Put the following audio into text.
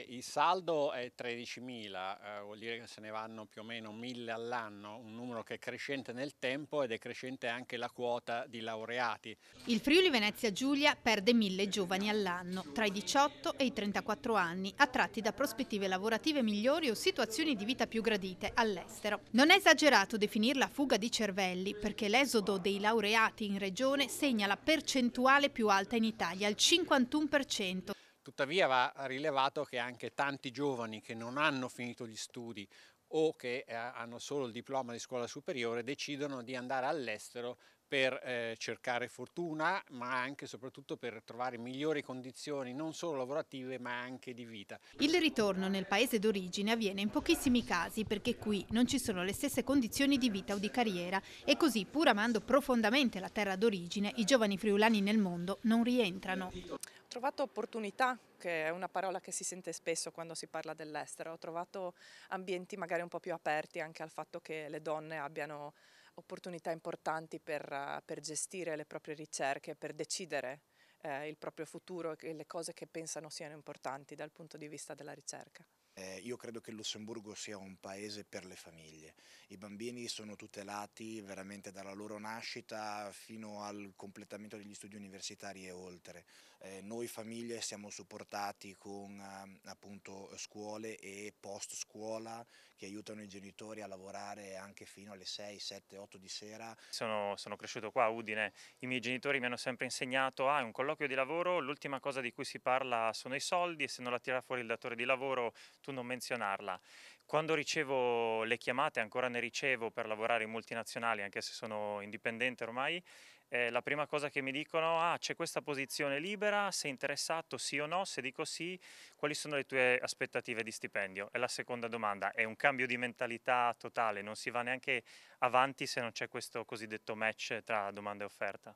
il saldo è 13.000, eh, vuol dire che se ne vanno più o meno 1.000 all'anno, un numero che è crescente nel tempo ed è crescente anche la quota di laureati. Il Friuli Venezia Giulia perde 1.000 giovani all'anno, tra i 18 e i 34 anni, attratti da prospettive lavorative migliori o situazioni di vita più gradite all'estero. Non è esagerato definirla fuga di cervelli, perché l'esodo dei laureati in regione segna la percentuale più alta in Italia, il 51%. Tuttavia va rilevato che anche tanti giovani che non hanno finito gli studi o che eh, hanno solo il diploma di scuola superiore decidono di andare all'estero per eh, cercare fortuna, ma anche e soprattutto per trovare migliori condizioni non solo lavorative ma anche di vita. Il ritorno nel paese d'origine avviene in pochissimi casi perché qui non ci sono le stesse condizioni di vita o di carriera e così pur amando profondamente la terra d'origine i giovani friulani nel mondo non rientrano. Ho trovato opportunità che è una parola che si sente spesso quando si parla dell'estero. Ho trovato ambienti magari un po' più aperti anche al fatto che le donne abbiano opportunità importanti per, eh, per gestire le proprie ricerche, per decidere eh, il proprio futuro e le cose che pensano siano importanti dal punto di vista della ricerca. Eh, io credo che il Lussemburgo sia un paese per le famiglie. I bambini sono tutelati veramente dalla loro nascita fino al completamento degli studi universitari e oltre. Eh, noi famiglie siamo supportati con eh, appunto, scuole e post scuola che aiutano i genitori a lavorare anche fino alle 6, 7, 8 di sera. Sono, sono cresciuto qua a Udine, i miei genitori mi hanno sempre insegnato a ah, un colloquio di lavoro l'ultima cosa di cui si parla sono i soldi e se non la tira fuori il datore di lavoro tu non menzionarla. Quando ricevo le chiamate, ancora ne ricevo per lavorare in multinazionali, anche se sono indipendente ormai, eh, la prima cosa che mi dicono ah c'è questa posizione libera, sei interessato sì o no, se dico sì, quali sono le tue aspettative di stipendio? E la seconda domanda, è un cambio di mentalità totale, non si va neanche avanti se non c'è questo cosiddetto match tra domanda e offerta?